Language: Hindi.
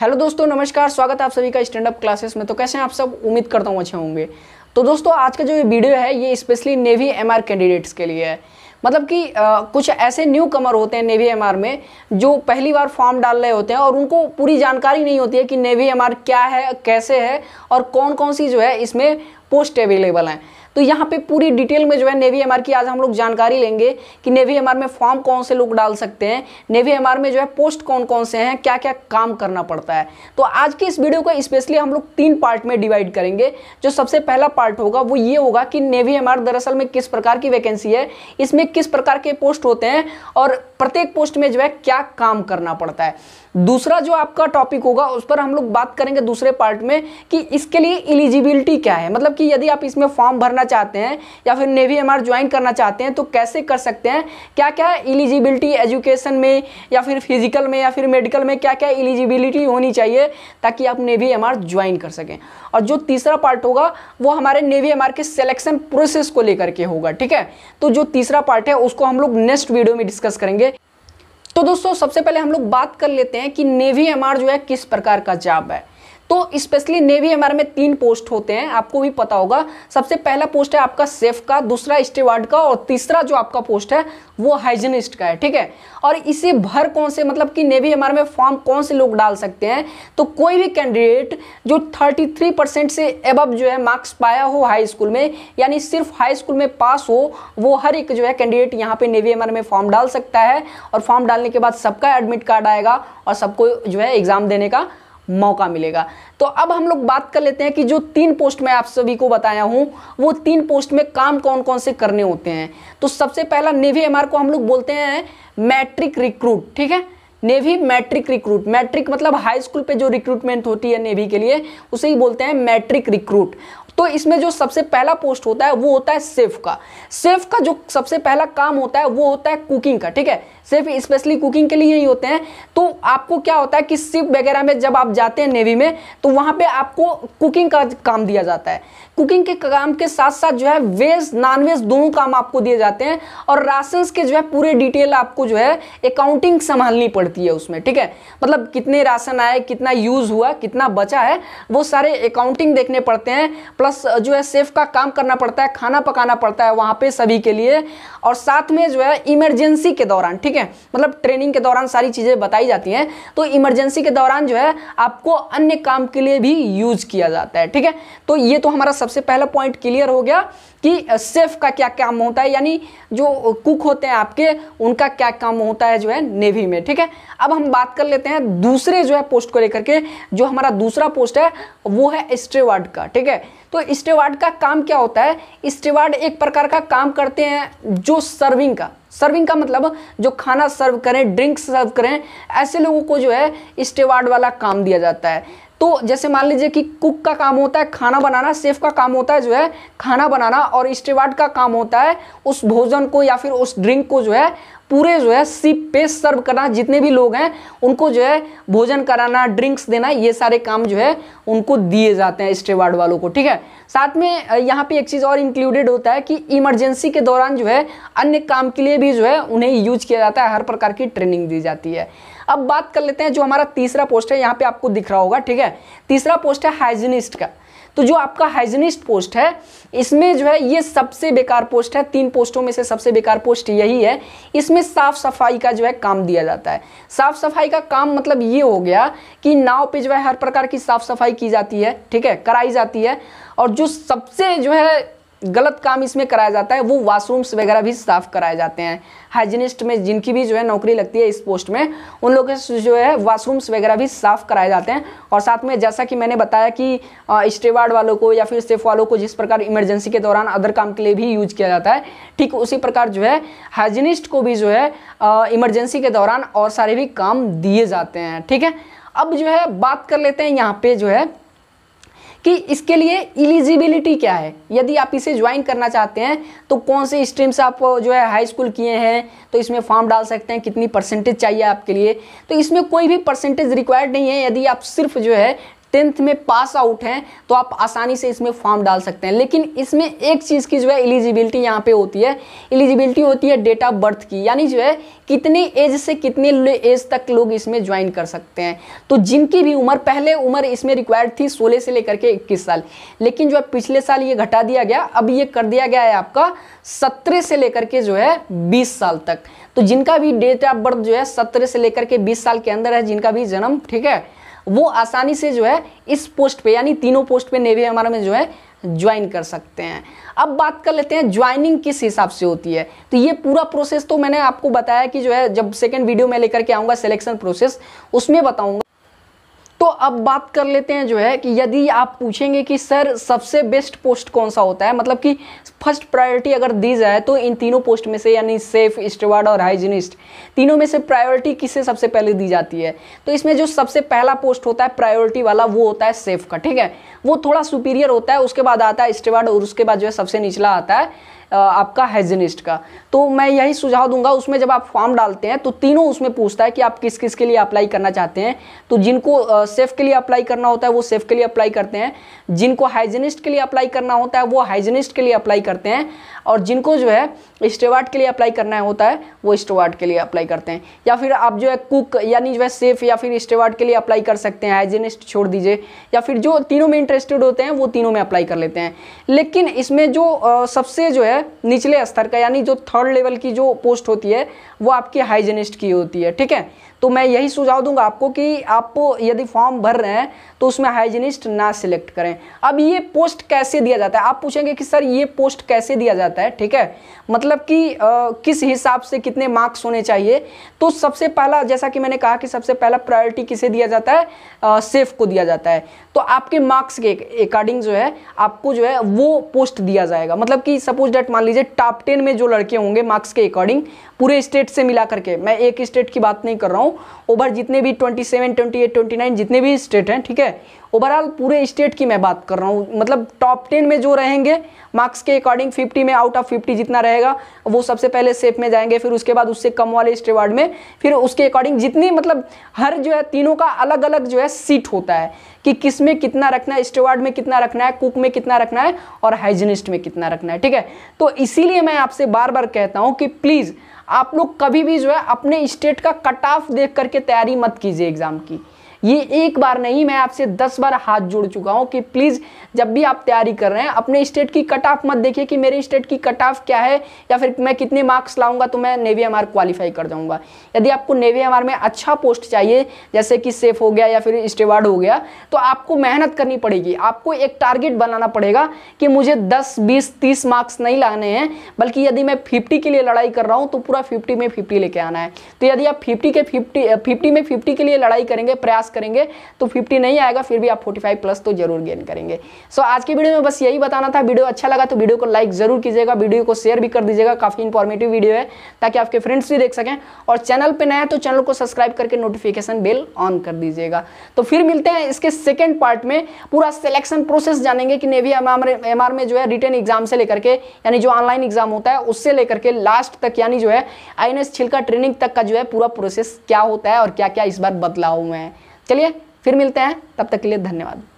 हेलो दोस्तों नमस्कार स्वागत है आप सभी का स्टैंड अप क्लासेस में तो कैसे हैं आप सब उम्मीद करता हूँ अच्छे होंगे तो दोस्तों आज का जो ये वीडियो है ये स्पेशली नेवी एमआर कैंडिडेट्स के लिए है मतलब कि आ, कुछ ऐसे न्यू कमर होते हैं नेवी एम में जो पहली बार फॉर्म डाल रहे होते हैं और उनको पूरी जानकारी नहीं होती है कि नेवी एम क्या है कैसे है और कौन कौन सी जो है इसमें पोस्ट अवेलेबल हैं तो यहाँ पे पूरी डिटेल में जो है नेवी एम की आज हम लोग जानकारी लेंगे कि नेवी एम में फॉर्म कौन से लोग डाल सकते हैं नेवी एम में जो है पोस्ट कौन कौन से हैं क्या क्या काम करना पड़ता है तो आज के इस वीडियो को स्पेशली हम लोग तीन पार्ट में डिवाइड करेंगे जो सबसे पहला पार्ट होगा वो ये होगा कि नेवी एम दरअसल में किस प्रकार की वैकेंसी है इसमें किस प्रकार के पोस्ट होते हैं और प्रत्येक पोस्ट में जो है क्या काम करना पड़ता है दूसरा जो आपका टॉपिक होगा उस पर हम लोग बात करेंगे दूसरे पार्ट में कि इसके लिए इलिजिबिलिटी क्या है मतलब कि यदि आप इसमें फॉर्म भरना करना चाहते हैं या फिर नेवी एमआर ज्वाइन करना चाहते हैं तो कैसे कर सकते हैं क्या क्या एलिजिबिलिटी एजुकेशन में या फिर फिजिकल में या फिर मेडिकल में क्या क्या एलिजिबिलिटी होनी चाहिए ताकि आप नेवी एम ज्वाइन कर सकें और जो तीसरा पार्ट होगा वो हमारे नेवी एम के सिलेक्शन प्रोसेस को लेकर के होगा ठीक है तो जो तीसरा पार्ट है उसको हम लोग नेक्स्ट वीडियो में डिस्कस करेंगे तो दोस्तों सबसे पहले हम लोग बात कर लेते हैं कि नेवी एमआर जो है किस प्रकार का जॉब है तो स्पेशली नेवी एम में तीन पोस्ट होते हैं आपको भी पता होगा सबसे पहला पोस्ट है आपका सेफ का दूसरा स्टेवार्ड का और तीसरा जो आपका पोस्ट है वो हाइजीनिस्ट का है ठीक है और इसे भर कौन से मतलब कि नेवी एम में फॉर्म कौन से लोग डाल सकते हैं तो कोई भी कैंडिडेट जो 33 परसेंट से एब जो है मार्क्स पाया हो हाई स्कूल में यानी सिर्फ हाई स्कूल में पास हो वो हर एक जो है कैंडिडेट यहाँ पे नेवी एम में फॉर्म डाल सकता है और फॉर्म डालने के बाद सबका एडमिट कार्ड आएगा और सबको जो है एग्जाम देने का मौका मिलेगा तो अब हम लोग बात कर लेते हैं कि जो तीन पोस्ट मैं आप सभी को बताया हूं वो तीन पोस्ट में काम कौन कौन से करने होते हैं तो सबसे पहला नेवी एमआर को हम लोग बोलते हैं मैट्रिक रिक्रूट ठीक है नेवी मैट्रिक रिक्रूट मैट्रिक मतलब हाई स्कूल पे जो रिक्रूटमेंट होती है नेवी के लिए उसे ही बोलते हैं मैट्रिक रिक्रूट तो इसमें जो सबसे पहला पोस्ट होता है वो होता है सेफ का सेफ का जो सबसे पहला काम होता है वो होता है कुकिंग का ठीक है सेफ स्पेशली कुकिंग के लिए ही होते हैं तो आपको क्या होता है कि सिप वगैरह में जब आप जाते हैं नेवी में तो वहाँ पे आपको कुकिंग का काम दिया जाता है कुकिंग के काम के साथ साथ जो है वेज वेज दोनों काम आपको दिए जाते हैं और राशन के जो है पूरे डिटेल आपको जो है अकाउंटिंग संभालनी पड़ती है गलती है उसमें ठीक है मतलब कितने राशन आए कितना यूज़ हुआ कितना बचा है वो सारे अकाउंटिंग देखने पड़ते हैं प्लस जो है सेफ का काम करना पड़ता है खाना पकाना पड़ता है वहां पे सभी के लिए और साथ में जो है इमरजेंसी के दौरान ठीक है मतलब ट्रेनिंग के दौरान सारी चीज़ें बताई जाती हैं तो इमरजेंसी के दौरान जो है आपको अन्य काम के लिए भी यूज़ किया जाता है ठीक है तो ये तो हमारा सबसे पहला पॉइंट क्लियर हो गया कि सेफ का क्या काम होता है यानी जो कुक होते हैं आपके उनका क्या काम होता है जो है नेवी में ठीक है अब हम बात कर लेते हैं दूसरे जो है पोस्ट को लेकर के जो हमारा दूसरा पोस्ट है वो है स्टेवार्ड का ठीक है तो स्टेवार्ड का काम क्या होता है स्टेवार्ड एक प्रकार का काम करते हैं जो सर्विंग का सर्विंग का मतलब जो खाना सर्व करें ड्रिंक सर्व करें ऐसे लोगों को जो है स्टेवार्ड वाला काम दिया जाता है तो जैसे मान लीजिए कि कुक का काम होता है खाना बनाना सेफ का काम होता है जो है खाना बनाना और स्टेवार्ड का काम होता है उस भोजन को या फिर उस ड्रिंक को जो है पूरे जो है सिप पे सर्व करना जितने भी लोग हैं उनको जो है भोजन कराना ड्रिंक्स देना ये सारे काम जो है उनको दिए जाते हैं स्टेवार्ड वालों को ठीक है साथ में यहाँ पे एक चीज़ और इंक्लूडेड होता है कि इमरजेंसी के दौरान जो है अन्य काम के लिए भी जो है उन्हें यूज किया जाता है हर प्रकार की ट्रेनिंग दी जाती है अब बात कर लेते हैं जो हमारा तीसरा पोस्ट है यहाँ पे आपको दिख रहा होगा ठीक है तीसरा पोस्ट है हाइजीनिस्ट का तो जो आपका हाइजीनिस्ट पोस्ट है इसमें जो है ये सबसे बेकार पोस्ट है तीन पोस्टों में से सबसे बेकार पोस्ट यही है इसमें साफ सफाई का जो है काम दिया जाता है साफ सफाई का काम मतलब ये हो गया कि नाव पे जो है हर प्रकार की साफ सफाई की जाती है ठीक है कराई जाती है और जो सबसे जो है गलत काम इसमें कराया जाता है वो वाशरूम्स वगैरह भी साफ़ कराए जाते हैं हाइजीनिस्ट में जिनकी भी जो है नौकरी लगती है इस पोस्ट में उन लोगों के जो है वाशरूम्स वगैरह भी साफ़ कराए जाते हैं और साथ में जैसा कि मैंने बताया कि स्टेवार्ड वालों को या फिर सेफ वालों को जिस प्रकार इमरजेंसी के दौरान अदर काम के लिए भी यूज किया जाता है ठीक उसी प्रकार जो है हाइजीनिस्ट को भी जो है इमरजेंसी के दौरान और सारे भी काम दिए जाते हैं ठीक है अब जो है बात कर लेते हैं यहाँ पे जो है कि इसके लिए इलिजिबिलिटी क्या है यदि आप इसे ज्वाइन करना चाहते हैं तो कौन से स्ट्रीम से आप जो है हाई स्कूल किए हैं तो इसमें फॉर्म डाल सकते हैं कितनी परसेंटेज चाहिए आपके लिए तो इसमें कोई भी परसेंटेज रिक्वायर्ड नहीं है यदि आप सिर्फ जो है टेंथ में पास आउट हैं तो आप आसानी से इसमें फॉर्म डाल सकते हैं लेकिन इसमें एक चीज़ की जो है एलिजिबिलिटी यहाँ पे होती है एलिजिबिलिटी होती है डेट ऑफ बर्थ की यानी जो है कितने एज से कितने एज तक लोग इसमें ज्वाइन कर सकते हैं तो जिनकी भी उम्र पहले उम्र इसमें रिक्वायर्ड थी सोलह से लेकर के इक्कीस साल लेकिन जो है पिछले साल ये घटा दिया गया अब ये कर दिया गया है आपका सत्रह से लेकर के जो है बीस साल तक तो जिनका भी डेट ऑफ बर्थ जो है सत्रह से लेकर के बीस साल के अंदर है जिनका भी जन्म ठीक है वो आसानी से जो है इस पोस्ट पे यानी तीनों पोस्ट पे नेवी हमारे में जो है ज्वाइन कर सकते हैं अब बात कर लेते हैं ज्वाइनिंग किस हिसाब से होती है तो ये पूरा प्रोसेस तो मैंने आपको बताया कि जो है जब सेकेंड वीडियो में लेकर के आऊँगा सिलेक्शन प्रोसेस उसमें बताऊँगा तो अब बात कर लेते हैं जो है कि यदि आप पूछेंगे कि सर सबसे बेस्ट पोस्ट कौन सा होता है मतलब कि फर्स्ट प्रायोरिटी अगर दी जाए तो इन तीनों पोस्ट में से यानी सेफ स्टवार्ड और हाइजीनिस्ट तीनों में से प्रायोरिटी किसे सबसे पहले दी जाती है तो इसमें जो सबसे पहला पोस्ट होता है प्रायोरिटी वाला वो होता है सेफ का ठीक है वो थोड़ा सुपीरियर होता है उसके बाद आता है स्टवार्ड और उसके बाद जो है सबसे निचला आता है आपका हैजनिस्ट का तो मैं यही सुझाव दूंगा उसमें जब आप फॉर्म डालते हैं तो तीनों उसमें पूछता है कि आप किस किस के लिए अप्लाई करना चाहते हैं तो जिनको सेफ के लिए अप्लाई करना होता है वो सेफ के लिए अप्लाई करते हैं जिनको हाइजीनिस्ट के लिए अप्लाई करना होता है वो हाइजीनिस्ट के लिए अप्लाई करते हैं और जिनको जो है स्टेवार्ड के लिए अप्लाई करना होता है वो स्टेवार्ड के लिए अप्लाई करते हैं या फिर आप जो है कुक यानी जो है सेफ या फिर स्टेवार्ड के लिए अप्लाई कर सकते हैं हाइजीनिस्ट छोड़ दीजिए या फिर जो तीनों में इंटरेस्टेड होते हैं वो तीनों में अप्लाई कर लेते हैं लेकिन इसमें जो सबसे जो है है निचले स्तर का यानी जो थर्ड लेवल की जो पोस्ट होती है वो आपकी हाइजीनिस्ट की होती है ठीक है तो मैं यही सुझाव दूंगा आपको कि आप यदि फॉर्म भर रहे हैं तो उसमें हाइजीनिस्ट ना सिलेक्ट करें अब ये पोस्ट कैसे दिया जाता है आप पूछेंगे कि सर ये पोस्ट कैसे दिया जाता है ठीक है मतलब कि आ, किस हिसाब से कितने मार्क्स होने चाहिए तो सबसे पहला जैसा कि मैंने कहा कि सबसे पहला प्रायोरिटी किसे दिया जाता है आ, सेफ को दिया जाता है तो आपके मार्क्स के अकॉर्डिंग जो है आपको जो है वो पोस्ट दिया जाएगा मतलब कि सपोज डेट इनफैक्ट मान लीजिए टॉप टेन में जो लड़के होंगे मार्क्स के अकॉर्डिंग पूरे स्टेट से मिला करके मैं एक स्टेट की बात नहीं कर रहा हूँ ओवर जितने भी twenty seven twenty eight twenty nine जितने भी स्टेट हैं ठीक है ओवरऑल पूरे स्टेट की मैं बात कर रहा हूँ मतलब टॉप टेन में जो रहेंगे मार्क्स के अकॉर्डिंग फिफ्टी में आउट ऑफ फिफ्टी जितना रहेगा वो सबसे पहले सेफ में जाएंगे फिर उसके बाद उससे कम वाले स्टे वार्ड में फिर उसके अकॉर्डिंग जितनी मतलब हर जो है तीनों का अलग अलग जो है सीट होता है कि किस में कितना रखना है स्टेवार्ड में कितना रखना है कुक में कितना रखना है और हाइजीनिस्ट में कितना रखना है ठीक है तो इसीलिए मैं आपसे बार बार कहता हूँ कि प्लीज़ आप लोग कभी भी जो है अपने स्टेट का कट ऑफ देख करके तैयारी मत कीजिए एग्ज़ाम की ये एक बार नहीं मैं आपसे दस बार हाथ जोड़ चुका हूँ कि प्लीज़ जब भी आप तैयारी कर रहे हैं अपने स्टेट की कट ऑफ मत देखिए कि मेरे स्टेट की कट ऑफ क्या है या फिर मैं कितने मार्क्स लाऊंगा तो मैं नेवी एम क्वालिफाई कर जाऊंगा यदि आपको नेवी एम में अच्छा पोस्ट चाहिए जैसे कि सेफ हो गया या फिर स्टेवार्ड हो गया तो आपको मेहनत करनी पड़ेगी आपको एक टारगेट बनाना पड़ेगा कि मुझे दस बीस तीस मार्क्स नहीं लाने हैं बल्कि यदि मैं फिफ्टी के लिए लड़ाई कर रहा हूँ तो पूरा फिफ्टी में फिफ्टी लेके आना है तो यदि आप फिफ्टी के फिफ्टी फिफ्टी में फिफ्टी के लिए लड़ाई करेंगे प्रयास करेंगे तो फिफ्टी नहीं आएगा फिर भी आप फोर्टी फाइव प्लस तो जरूर गेन करेंगे सो आज की वीडियो में बस यही बताना था वीडियो अच्छा लगा तो वीडियो को लाइक जरूर कीजिएगा वीडियो को शेयर भी कर दीजिएगा काफ़ी इंफॉर्मेटिव वीडियो है ताकि आपके फ्रेंड्स भी देख सकें और चैनल पर नया तो चैनल को सब्सक्राइब करके नोटिफिकेशन बिल ऑन कर दीजिएगा तो फिर मिलते हैं इसके सेकेंड पार्ट में पूरा सिलेक्शन प्रोसेस जानेंगे कि नेवी एम आर में जो है रिटर्न एग्जाम से लेकर के यानी जो ऑनलाइन एग्जाम होता है उससे लेकर के लास्ट तक यानी जो है आई छिलका ट्रेनिंग तक का जो है पूरा प्रोसेस क्या होता है और क्या क्या इस बार बदलाव हुए हैं चलिए फिर मिलते हैं तब तक के लिए धन्यवाद